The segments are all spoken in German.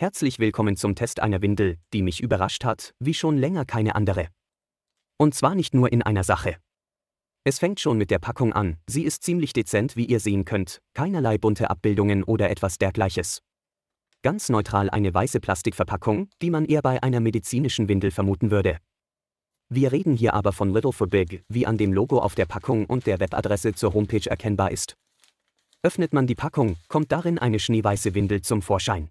Herzlich willkommen zum Test einer Windel, die mich überrascht hat, wie schon länger keine andere. Und zwar nicht nur in einer Sache. Es fängt schon mit der Packung an, sie ist ziemlich dezent, wie ihr sehen könnt, keinerlei bunte Abbildungen oder etwas dergleiches. Ganz neutral eine weiße Plastikverpackung, die man eher bei einer medizinischen Windel vermuten würde. Wir reden hier aber von Little for Big, wie an dem Logo auf der Packung und der Webadresse zur Homepage erkennbar ist. Öffnet man die Packung, kommt darin eine schneeweiße Windel zum Vorschein.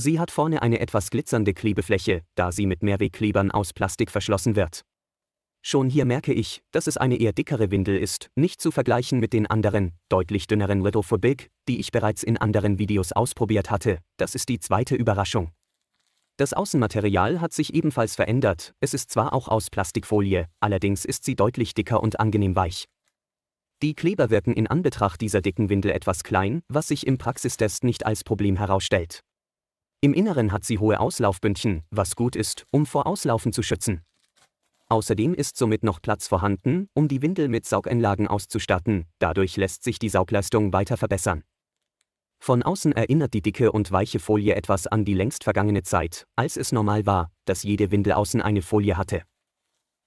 Sie hat vorne eine etwas glitzernde Klebefläche, da sie mit Mehrwegklebern aus Plastik verschlossen wird. Schon hier merke ich, dass es eine eher dickere Windel ist, nicht zu vergleichen mit den anderen, deutlich dünneren Little for Big, die ich bereits in anderen Videos ausprobiert hatte, das ist die zweite Überraschung. Das Außenmaterial hat sich ebenfalls verändert, es ist zwar auch aus Plastikfolie, allerdings ist sie deutlich dicker und angenehm weich. Die Kleber wirken in Anbetracht dieser dicken Windel etwas klein, was sich im Praxistest nicht als Problem herausstellt. Im Inneren hat sie hohe Auslaufbündchen, was gut ist, um vor Auslaufen zu schützen. Außerdem ist somit noch Platz vorhanden, um die Windel mit Saugeinlagen auszustatten, dadurch lässt sich die Saugleistung weiter verbessern. Von außen erinnert die dicke und weiche Folie etwas an die längst vergangene Zeit, als es normal war, dass jede Windel außen eine Folie hatte.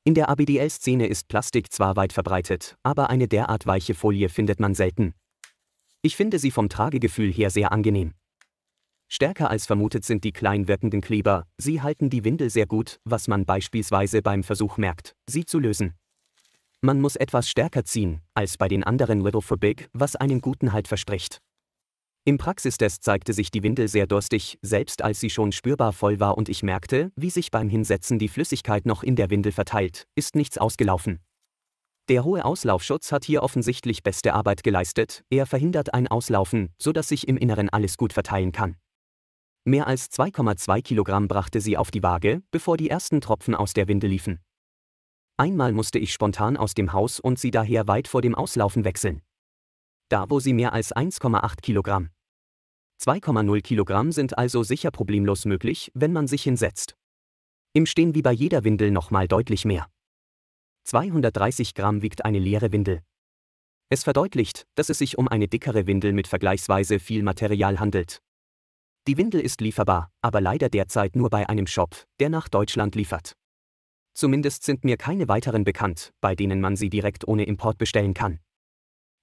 In der ABDL-Szene ist Plastik zwar weit verbreitet, aber eine derart weiche Folie findet man selten. Ich finde sie vom Tragegefühl her sehr angenehm. Stärker als vermutet sind die klein wirkenden Kleber, sie halten die Windel sehr gut, was man beispielsweise beim Versuch merkt, sie zu lösen. Man muss etwas stärker ziehen, als bei den anderen Little for Big, was einen guten Halt verspricht. Im Praxistest zeigte sich die Windel sehr durstig, selbst als sie schon spürbar voll war und ich merkte, wie sich beim Hinsetzen die Flüssigkeit noch in der Windel verteilt, ist nichts ausgelaufen. Der hohe Auslaufschutz hat hier offensichtlich beste Arbeit geleistet, er verhindert ein Auslaufen, sodass sich im Inneren alles gut verteilen kann. Mehr als 2,2 Kilogramm brachte sie auf die Waage, bevor die ersten Tropfen aus der Winde liefen. Einmal musste ich spontan aus dem Haus und sie daher weit vor dem Auslaufen wechseln. Da wo sie mehr als 1,8 Kilogramm. 2,0 Kilogramm sind also sicher problemlos möglich, wenn man sich hinsetzt. Im Stehen wie bei jeder Windel nochmal deutlich mehr. 230 Gramm wiegt eine leere Windel. Es verdeutlicht, dass es sich um eine dickere Windel mit vergleichsweise viel Material handelt. Die Windel ist lieferbar, aber leider derzeit nur bei einem Shop, der nach Deutschland liefert. Zumindest sind mir keine weiteren bekannt, bei denen man sie direkt ohne Import bestellen kann.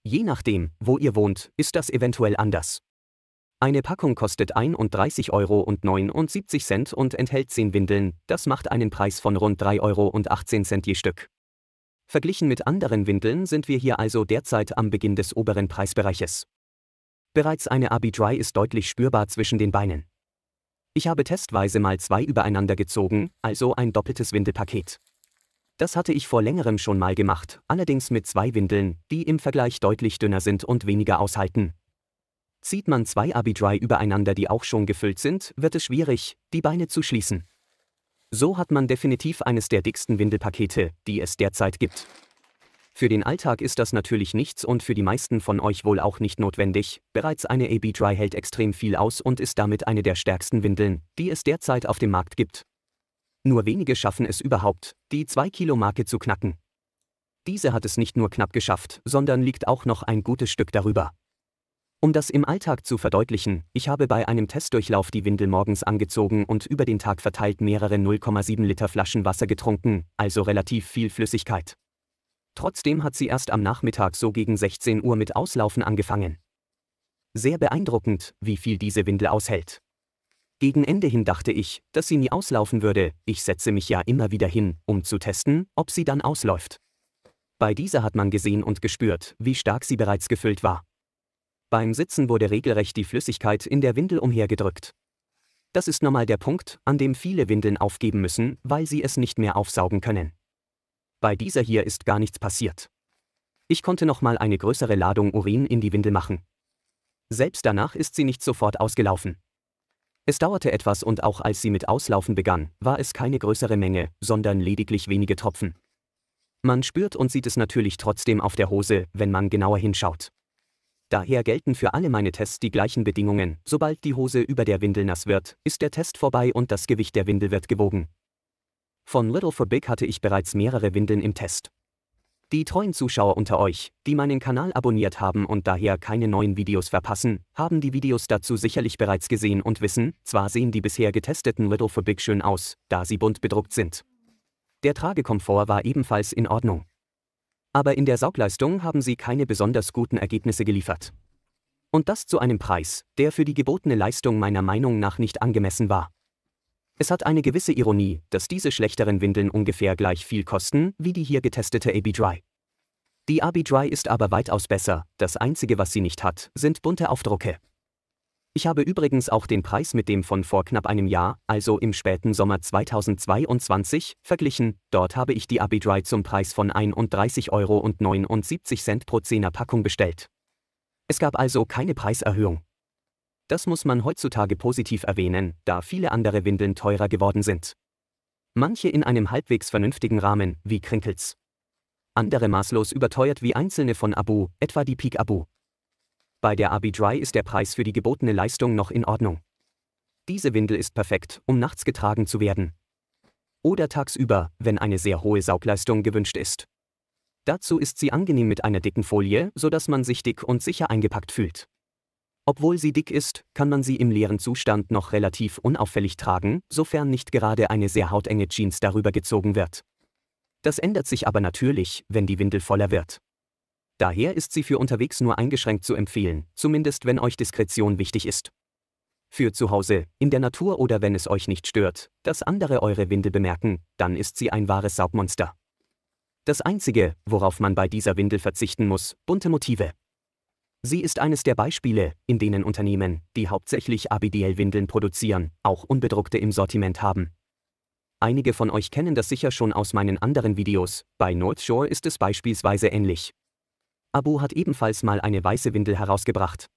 Je nachdem, wo ihr wohnt, ist das eventuell anders. Eine Packung kostet 31,79 Euro und enthält 10 Windeln, das macht einen Preis von rund 3,18 Euro je Stück. Verglichen mit anderen Windeln sind wir hier also derzeit am Beginn des oberen Preisbereiches. Bereits eine Abi-Dry ist deutlich spürbar zwischen den Beinen. Ich habe testweise mal zwei übereinander gezogen, also ein doppeltes Windelpaket. Das hatte ich vor längerem schon mal gemacht, allerdings mit zwei Windeln, die im Vergleich deutlich dünner sind und weniger aushalten. Zieht man zwei Abi-Dry übereinander, die auch schon gefüllt sind, wird es schwierig, die Beine zu schließen. So hat man definitiv eines der dicksten Windelpakete, die es derzeit gibt. Für den Alltag ist das natürlich nichts und für die meisten von euch wohl auch nicht notwendig. Bereits eine AB Dry hält extrem viel aus und ist damit eine der stärksten Windeln, die es derzeit auf dem Markt gibt. Nur wenige schaffen es überhaupt, die 2-Kilo-Marke zu knacken. Diese hat es nicht nur knapp geschafft, sondern liegt auch noch ein gutes Stück darüber. Um das im Alltag zu verdeutlichen, ich habe bei einem Testdurchlauf die Windel morgens angezogen und über den Tag verteilt mehrere 0,7 Liter Flaschen Wasser getrunken, also relativ viel Flüssigkeit. Trotzdem hat sie erst am Nachmittag so gegen 16 Uhr mit Auslaufen angefangen. Sehr beeindruckend, wie viel diese Windel aushält. Gegen Ende hin dachte ich, dass sie nie auslaufen würde, ich setze mich ja immer wieder hin, um zu testen, ob sie dann ausläuft. Bei dieser hat man gesehen und gespürt, wie stark sie bereits gefüllt war. Beim Sitzen wurde regelrecht die Flüssigkeit in der Windel umhergedrückt. Das ist normal der Punkt, an dem viele Windeln aufgeben müssen, weil sie es nicht mehr aufsaugen können. Bei dieser hier ist gar nichts passiert. Ich konnte nochmal eine größere Ladung Urin in die Windel machen. Selbst danach ist sie nicht sofort ausgelaufen. Es dauerte etwas und auch als sie mit Auslaufen begann, war es keine größere Menge, sondern lediglich wenige Tropfen. Man spürt und sieht es natürlich trotzdem auf der Hose, wenn man genauer hinschaut. Daher gelten für alle meine Tests die gleichen Bedingungen. Sobald die Hose über der Windel nass wird, ist der Test vorbei und das Gewicht der Windel wird gewogen. Von Little for Big hatte ich bereits mehrere Windeln im Test. Die treuen Zuschauer unter euch, die meinen Kanal abonniert haben und daher keine neuen Videos verpassen, haben die Videos dazu sicherlich bereits gesehen und wissen, zwar sehen die bisher getesteten Little for Big schön aus, da sie bunt bedruckt sind. Der Tragekomfort war ebenfalls in Ordnung. Aber in der Saugleistung haben sie keine besonders guten Ergebnisse geliefert. Und das zu einem Preis, der für die gebotene Leistung meiner Meinung nach nicht angemessen war. Es hat eine gewisse Ironie, dass diese schlechteren Windeln ungefähr gleich viel kosten wie die hier getestete AB Dry. Die AB Dry ist aber weitaus besser, das einzige was sie nicht hat, sind bunte Aufdrucke. Ich habe übrigens auch den Preis mit dem von vor knapp einem Jahr, also im späten Sommer 2022, verglichen. Dort habe ich die Abi Dry zum Preis von 31,79 Euro pro 10er Packung bestellt. Es gab also keine Preiserhöhung. Das muss man heutzutage positiv erwähnen, da viele andere Windeln teurer geworden sind. Manche in einem halbwegs vernünftigen Rahmen, wie Crinkles. Andere maßlos überteuert wie einzelne von Abu, etwa die Peak Abu. Bei der Abi Dry ist der Preis für die gebotene Leistung noch in Ordnung. Diese Windel ist perfekt, um nachts getragen zu werden. Oder tagsüber, wenn eine sehr hohe Saugleistung gewünscht ist. Dazu ist sie angenehm mit einer dicken Folie, sodass man sich dick und sicher eingepackt fühlt. Obwohl sie dick ist, kann man sie im leeren Zustand noch relativ unauffällig tragen, sofern nicht gerade eine sehr hautenge Jeans darüber gezogen wird. Das ändert sich aber natürlich, wenn die Windel voller wird. Daher ist sie für unterwegs nur eingeschränkt zu empfehlen, zumindest wenn euch Diskretion wichtig ist. Für zu Hause, in der Natur oder wenn es euch nicht stört, dass andere eure Windel bemerken, dann ist sie ein wahres Saugmonster. Das Einzige, worauf man bei dieser Windel verzichten muss, bunte Motive. Sie ist eines der Beispiele, in denen Unternehmen, die hauptsächlich ABDL-Windeln produzieren, auch unbedruckte im Sortiment haben. Einige von euch kennen das sicher schon aus meinen anderen Videos, bei North Shore ist es beispielsweise ähnlich. Abu hat ebenfalls mal eine weiße Windel herausgebracht.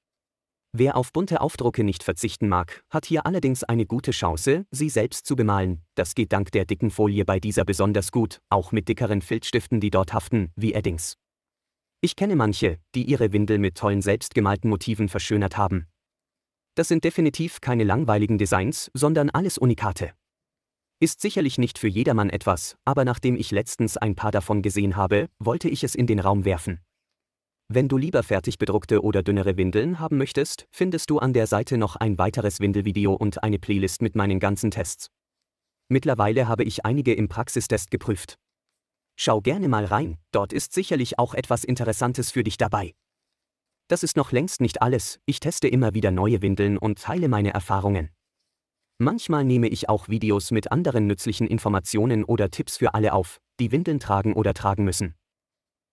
Wer auf bunte Aufdrucke nicht verzichten mag, hat hier allerdings eine gute Chance, sie selbst zu bemalen. Das geht dank der dicken Folie bei dieser besonders gut, auch mit dickeren Filzstiften, die dort haften, wie Eddings. Ich kenne manche, die ihre Windel mit tollen selbstgemalten Motiven verschönert haben. Das sind definitiv keine langweiligen Designs, sondern alles Unikate. Ist sicherlich nicht für jedermann etwas, aber nachdem ich letztens ein paar davon gesehen habe, wollte ich es in den Raum werfen. Wenn du lieber fertig bedruckte oder dünnere Windeln haben möchtest, findest du an der Seite noch ein weiteres Windelvideo und eine Playlist mit meinen ganzen Tests. Mittlerweile habe ich einige im Praxistest geprüft. Schau gerne mal rein, dort ist sicherlich auch etwas Interessantes für dich dabei. Das ist noch längst nicht alles, ich teste immer wieder neue Windeln und teile meine Erfahrungen. Manchmal nehme ich auch Videos mit anderen nützlichen Informationen oder Tipps für alle auf, die Windeln tragen oder tragen müssen.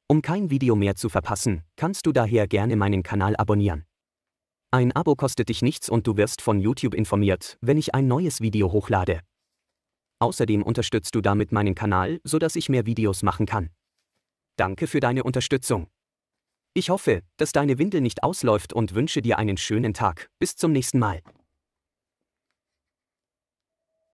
Um kein Video mehr zu verpassen, kannst du daher gerne meinen Kanal abonnieren. Ein Abo kostet dich nichts und du wirst von YouTube informiert, wenn ich ein neues Video hochlade. Außerdem unterstützt du damit meinen Kanal, sodass ich mehr Videos machen kann. Danke für deine Unterstützung. Ich hoffe, dass deine Windel nicht ausläuft und wünsche dir einen schönen Tag. Bis zum nächsten Mal.